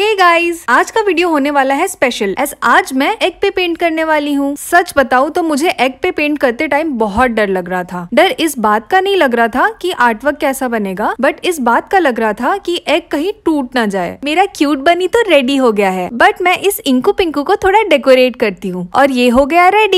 hey guys आज का video होने वाला है स्पेशल एस आज मैं एग पे पेंट करने वाली हूँ सच बताऊ तो मुझे एग पे पेंट करते टाइम बहुत डर लग रहा था डर इस बात का नहीं लग रहा था कि आर्टवर्क कैसा बनेगा बट इस बात का लग रहा था कि एग कहीं टूट ना जाए मेरा क्यूट बनी तो रेडी हो गया है बट मैं इस इंकू पिंकू को थोड़ा डेकोरेट करती हूँ और ये हो गया रेडी